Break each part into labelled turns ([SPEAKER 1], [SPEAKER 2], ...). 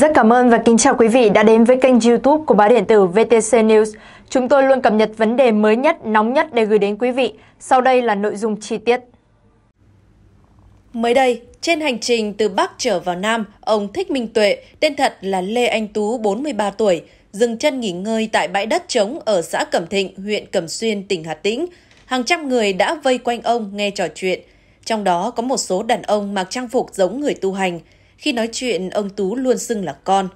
[SPEAKER 1] Rất cảm ơn và kính chào quý vị đã đến với kênh youtube của báo điện tử VTC News. Chúng tôi luôn cập nhật vấn đề mới nhất, nóng nhất để gửi đến quý vị. Sau đây là nội dung chi tiết. Mới đây, trên hành trình từ Bắc trở vào Nam, ông Thích Minh Tuệ, tên thật là Lê Anh Tú, 43 tuổi, dừng chân nghỉ ngơi tại bãi đất trống ở xã Cẩm Thịnh, huyện Cẩm Xuyên, tỉnh Hà Tĩnh. Hàng trăm người đã vây quanh ông nghe trò chuyện. Trong đó có một số đàn ông mặc trang phục giống người tu hành – khi nói chuyện, ông Tú luôn xưng là con.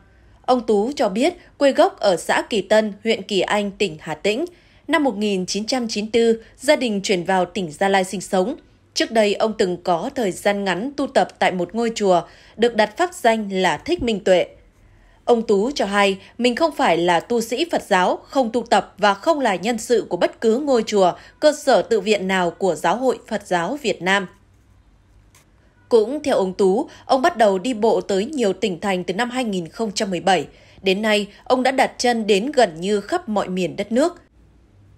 [SPEAKER 1] Ông Tú cho biết quê gốc ở xã Kỳ Tân, huyện Kỳ Anh, tỉnh Hà Tĩnh. Năm 1994, gia đình chuyển vào tỉnh Gia Lai sinh sống. Trước đây, ông từng có thời gian ngắn tu tập tại một ngôi chùa, được đặt pháp danh là Thích Minh Tuệ. Ông Tú cho hay mình không phải là tu sĩ Phật giáo, không tu tập và không là nhân sự của bất cứ ngôi chùa, cơ sở tự viện nào của Giáo hội Phật giáo Việt Nam. Cũng theo ông Tú, ông bắt đầu đi bộ tới nhiều tỉnh thành từ năm 2017. Đến nay, ông đã đặt chân đến gần như khắp mọi miền đất nước.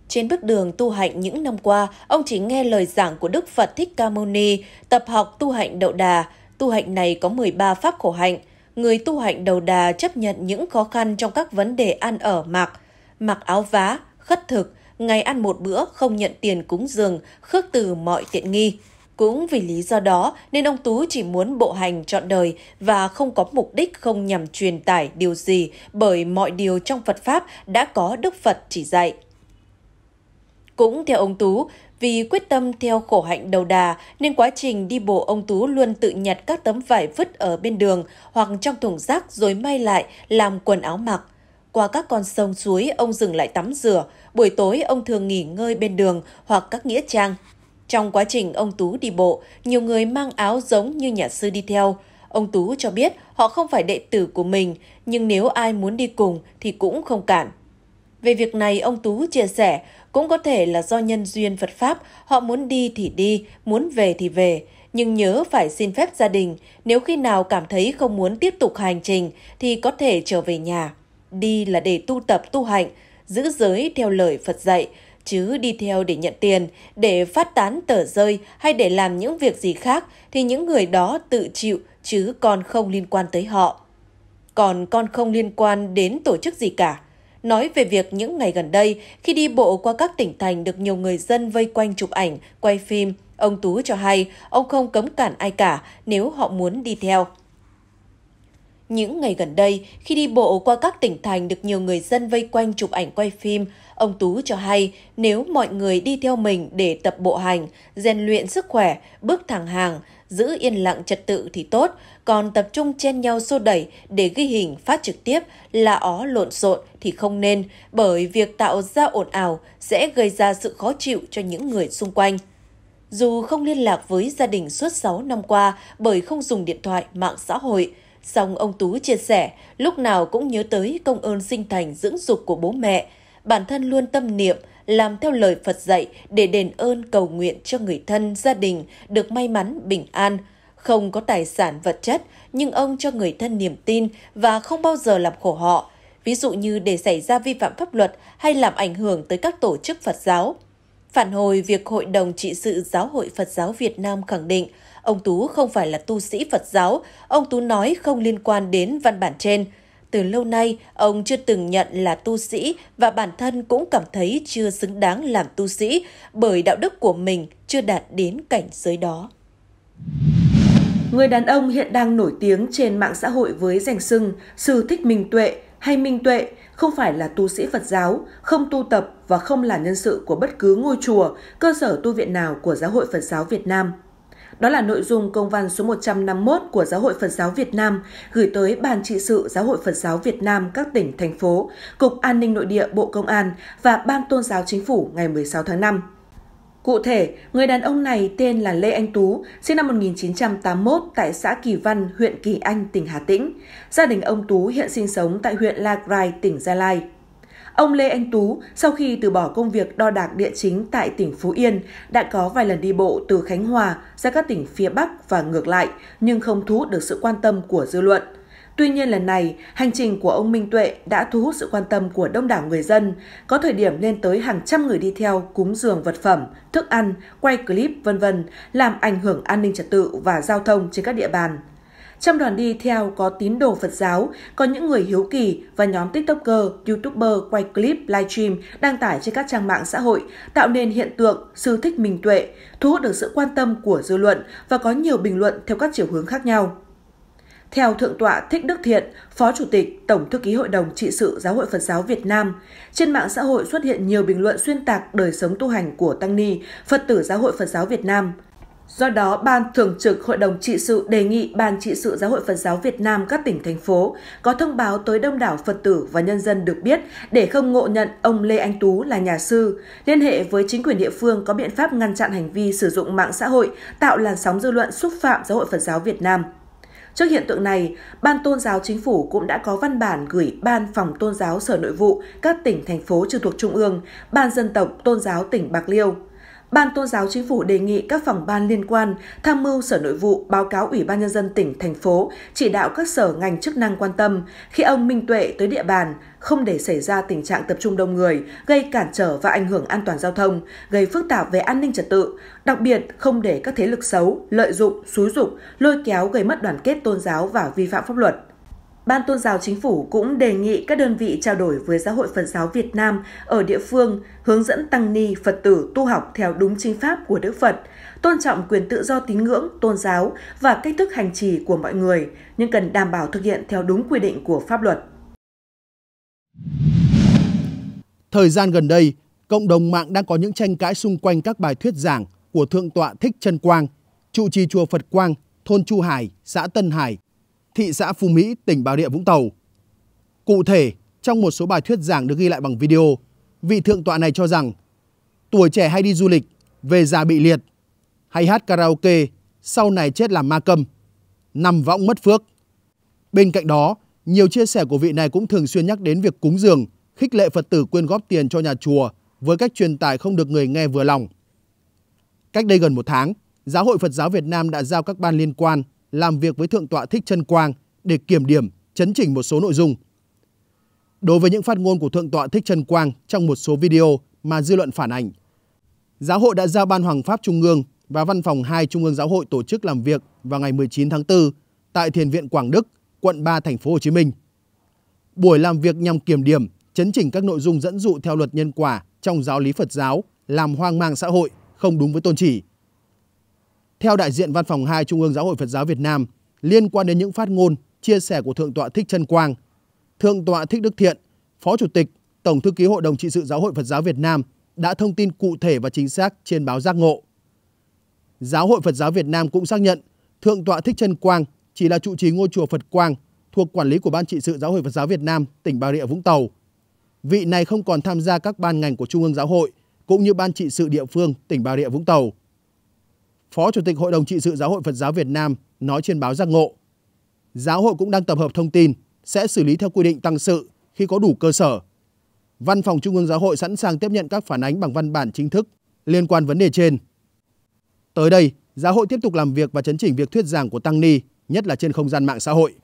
[SPEAKER 1] Trên bước đường tu hạnh những năm qua, ông chỉ nghe lời giảng của Đức Phật Thích Ca Mâu Ni, tập học tu hạnh đậu đà. Tu hạnh này có 13 pháp khổ hạnh. Người tu hạnh đầu đà chấp nhận những khó khăn trong các vấn đề ăn ở mặc, mặc áo vá, khất thực, ngày ăn một bữa không nhận tiền cúng dường, khước từ mọi tiện nghi. Cũng vì lý do đó nên ông Tú chỉ muốn bộ hành trọn đời và không có mục đích không nhằm truyền tải điều gì bởi mọi điều trong Phật Pháp đã có Đức Phật chỉ dạy. Cũng theo ông Tú, vì quyết tâm theo khổ hạnh đầu đà nên quá trình đi bộ ông Tú luôn tự nhặt các tấm vải vứt ở bên đường hoặc trong thùng rác rồi may lại làm quần áo mặc. Qua các con sông suối ông dừng lại tắm rửa, buổi tối ông thường nghỉ ngơi bên đường hoặc các nghĩa trang trong quá trình ông Tú đi bộ, nhiều người mang áo giống như nhà sư đi theo. Ông Tú cho biết họ không phải đệ tử của mình, nhưng nếu ai muốn đi cùng thì cũng không cản. Về việc này, ông Tú chia sẻ, cũng có thể là do nhân duyên Phật Pháp, họ muốn đi thì đi, muốn về thì về. Nhưng nhớ phải xin phép gia đình, nếu khi nào cảm thấy không muốn tiếp tục hành trình thì có thể trở về nhà. Đi là để tu tập tu hạnh, giữ giới theo lời Phật dạy, chứ đi theo để nhận tiền, để phát tán tờ rơi hay để làm những việc gì khác thì những người đó tự chịu chứ con không liên quan tới họ. Còn con không liên quan đến tổ chức gì cả. Nói về việc những ngày gần đây, khi đi bộ qua các tỉnh thành được nhiều người dân vây quanh chụp ảnh, quay phim, ông Tú cho hay ông không cấm cản ai cả nếu họ muốn đi theo. Những ngày gần đây, khi đi bộ qua các tỉnh thành được nhiều người dân vây quanh chụp ảnh quay phim, ông Tú cho hay nếu mọi người đi theo mình để tập bộ hành, rèn luyện sức khỏe, bước thẳng hàng, giữ yên lặng trật tự thì tốt, còn tập trung chen nhau xô đẩy để ghi hình phát trực tiếp là ó lộn xộn thì không nên, bởi việc tạo ra ồn ào sẽ gây ra sự khó chịu cho những người xung quanh. Dù không liên lạc với gia đình suốt 6 năm qua bởi không dùng điện thoại, mạng xã hội, Song ông Tú chia sẻ, lúc nào cũng nhớ tới công ơn sinh thành dưỡng dục của bố mẹ. Bản thân luôn tâm niệm, làm theo lời Phật dạy để đền ơn cầu nguyện cho người thân, gia đình được may mắn, bình an. Không có tài sản vật chất, nhưng ông cho người thân niềm tin và không bao giờ làm khổ họ. Ví dụ như để xảy ra vi phạm pháp luật hay làm ảnh hưởng tới các tổ chức Phật giáo. Phản hồi việc Hội đồng Trị sự Giáo hội Phật giáo Việt Nam khẳng định, Ông Tú không phải là tu sĩ Phật giáo, ông Tú nói không liên quan đến văn bản trên. Từ lâu nay, ông chưa từng nhận là tu sĩ và bản thân cũng cảm thấy chưa xứng
[SPEAKER 2] đáng làm tu sĩ bởi đạo đức của mình chưa đạt đến cảnh giới đó. Người đàn ông hiện đang nổi tiếng trên mạng xã hội với danh xưng Sư Thích Minh Tuệ hay Minh Tuệ không phải là tu sĩ Phật giáo, không tu tập và không là nhân sự của bất cứ ngôi chùa, cơ sở tu viện nào của Giáo hội Phật giáo Việt Nam – đó là nội dung công văn số 151 của Giáo hội Phật giáo Việt Nam gửi tới Ban trị sự Giáo hội Phật giáo Việt Nam các tỉnh, thành phố, Cục An ninh Nội địa Bộ Công an và Ban Tôn giáo Chính phủ ngày 16 tháng 5. Cụ thể, người đàn ông này tên là Lê Anh Tú, sinh năm 1981 tại xã Kỳ Văn, huyện Kỳ Anh, tỉnh Hà Tĩnh. Gia đình ông Tú hiện sinh sống tại huyện La Grai, tỉnh Gia Lai. Ông Lê Anh Tú, sau khi từ bỏ công việc đo đạc địa chính tại tỉnh Phú Yên, đã có vài lần đi bộ từ Khánh Hòa ra các tỉnh phía Bắc và ngược lại, nhưng không thu hút được sự quan tâm của dư luận. Tuy nhiên lần này, hành trình của ông Minh Tuệ đã thu hút sự quan tâm của đông đảo người dân, có thời điểm lên tới hàng trăm người đi theo cúng dường vật phẩm, thức ăn, quay clip vân vân, làm ảnh hưởng an ninh trật tự và giao thông trên các địa bàn. Trong đoàn đi theo có tín đồ Phật giáo, có những người hiếu kỳ và nhóm TikToker, YouTuber quay clip, livestream đăng tải trên các trang mạng xã hội, tạo nên hiện tượng sư thích minh tuệ, thu hút được sự quan tâm của dư luận và có nhiều bình luận theo các chiều hướng khác nhau. Theo Thượng tọa Thích Đức Thiện, Phó Chủ tịch Tổng Thư ký Hội đồng Trị sự Giáo hội Phật giáo Việt Nam, trên mạng xã hội xuất hiện nhiều bình luận xuyên tạc đời sống tu hành của Tăng Ni, Phật tử Giáo hội Phật giáo Việt Nam. Do đó, Ban Thường trực Hội đồng Trị sự đề nghị Ban Trị sự Giáo hội Phật giáo Việt Nam các tỉnh, thành phố có thông báo tới đông đảo Phật tử và nhân dân được biết để không ngộ nhận ông Lê Anh Tú là nhà sư, liên hệ với chính quyền địa phương có biện pháp ngăn chặn hành vi sử dụng mạng xã hội tạo làn sóng dư luận xúc phạm Giáo hội Phật giáo Việt Nam. Trước hiện tượng này, Ban Tôn giáo Chính phủ cũng đã có văn bản gửi Ban Phòng Tôn giáo Sở Nội vụ các tỉnh, thành phố trực thuộc Trung ương, Ban Dân tộc Tôn giáo tỉnh Bạc Liêu – Ban Tôn giáo Chính phủ đề nghị các phòng ban liên quan tham mưu Sở Nội vụ báo cáo Ủy ban Nhân dân tỉnh, thành phố, chỉ đạo các sở ngành chức năng quan tâm khi ông Minh Tuệ tới địa bàn, không để xảy ra tình trạng tập trung đông người, gây cản trở và ảnh hưởng an toàn giao thông, gây phức tạp về an ninh trật tự, đặc biệt không để các thế lực xấu lợi dụng, xúi dục, lôi kéo gây mất đoàn kết tôn giáo và vi phạm pháp luật. Ban tôn giáo chính phủ cũng đề nghị các đơn vị trao đổi với Giáo hội Phật giáo Việt Nam ở địa phương hướng dẫn tăng ni Phật tử tu học theo đúng chính pháp của Đức Phật, tôn trọng quyền tự do tín ngưỡng, tôn giáo và cách thức hành trì của mọi người, nhưng cần đảm bảo thực hiện theo đúng quy định của pháp
[SPEAKER 3] luật. Thời gian gần đây, cộng đồng mạng đang có những tranh cãi xung quanh các bài thuyết giảng của Thượng tọa Thích Trân Quang, trụ trì chùa Phật Quang, thôn Chu Hải, xã Tân Hải, thị xã Phú Mỹ, tỉnh Bà Rịa Vũng Tàu. Cụ thể, trong một số bài thuyết giảng được ghi lại bằng video, vị thượng tọa này cho rằng tuổi trẻ hay đi du lịch, về già bị liệt, hay hát karaoke, sau này chết làm ma cầm, nằm võng mất phước. Bên cạnh đó, nhiều chia sẻ của vị này cũng thường xuyên nhắc đến việc cúng dường, khích lệ Phật tử quyên góp tiền cho nhà chùa với cách truyền tải không được người nghe vừa lòng. Cách đây gần một tháng, Giáo hội Phật giáo Việt Nam đã giao các ban liên quan làm việc với Thượng tọa Thích Trân Quang để kiểm điểm, chấn chỉnh một số nội dung. Đối với những phát ngôn của Thượng tọa Thích Trân Quang trong một số video mà dư luận phản ảnh, Giáo hội đã giao Ban Hoàng Pháp Trung ương và Văn phòng 2 Trung ương Giáo hội tổ chức làm việc vào ngày 19 tháng 4 tại Thiền viện Quảng Đức, quận 3 thành phố Hồ Chí Minh. Buổi làm việc nhằm kiểm điểm, chấn chỉnh các nội dung dẫn dụ theo luật nhân quả trong giáo lý Phật giáo làm hoang mang xã hội, không đúng với tôn chỉ, theo đại diện Văn phòng 2 Trung ương Giáo hội Phật giáo Việt Nam, liên quan đến những phát ngôn, chia sẻ của Thượng tọa Thích Trân Quang, Thượng tọa Thích Đức Thiện, Phó Chủ tịch, Tổng thư ký Hội đồng trị sự Giáo hội Phật giáo Việt Nam đã thông tin cụ thể và chính xác trên báo Giác Ngộ. Giáo hội Phật giáo Việt Nam cũng xác nhận Thượng tọa Thích Trân Quang chỉ là trụ trì ngôi chùa Phật Quang thuộc quản lý của Ban trị sự Giáo hội Phật giáo Việt Nam tỉnh Bà Rịa Vũng Tàu. Vị này không còn tham gia các ban ngành của Trung ương Giáo hội cũng như Ban trị sự địa phương tỉnh Bà Rịa Vũng Tàu. Phó Chủ tịch Hội đồng trị sự Giáo hội Phật giáo Việt Nam nói trên báo Giác Ngộ. Giáo hội cũng đang tập hợp thông tin, sẽ xử lý theo quy định tăng sự khi có đủ cơ sở. Văn phòng Trung ương Giáo hội sẵn sàng tiếp nhận các phản ánh bằng văn bản chính thức liên quan vấn đề trên. Tới đây, giáo hội tiếp tục làm việc và chấn chỉnh việc thuyết giảng của tăng ni, nhất là trên không gian mạng xã hội.